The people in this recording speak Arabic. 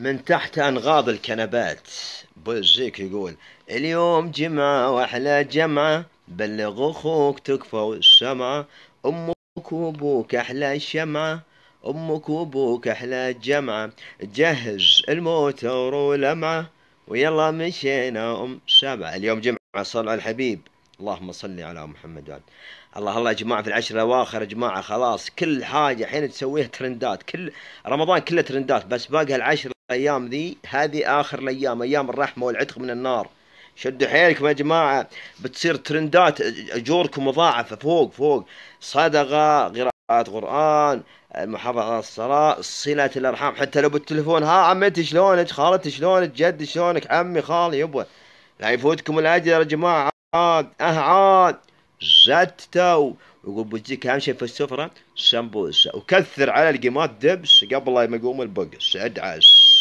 من تحت أنغاض الكنبات بوزيك يقول اليوم جمعة وأحلى جمعة بلغ أخوك تكفى والسمعة أمك وأبوك أحلى شمعة أمك وأبوك أحلى جمعة جهز الموتور ولمعة ويلا مشينا أم سبعة اليوم جمعة صلى الحبيب اللهم صل على محمد وعلى الله الله يا جماعه في العشر الاواخر يا جماعه خلاص كل حاجه الحين تسويها ترندات كل رمضان كله ترندات بس باقي العشر الايام ذي هذه اخر الايام ايام الرحمه والعتق من النار شدوا حيلكم يا جماعه بتصير ترندات اجوركم مضاعفه فوق فوق صدقه قراءات قران المحافظه على الصلاه صله الارحام حتى لو بالتليفون ها عمتي شلونك خالتي شلونك جدي شلونك عمي خالي يبا لا يفوتكم الاجر يا جماعه عاد اه عاد زتوا ويقول بوجيك اهم شيء في السفره سمبوسه وكثر على القيمات دبس قبل لا يقوم البقس ادعس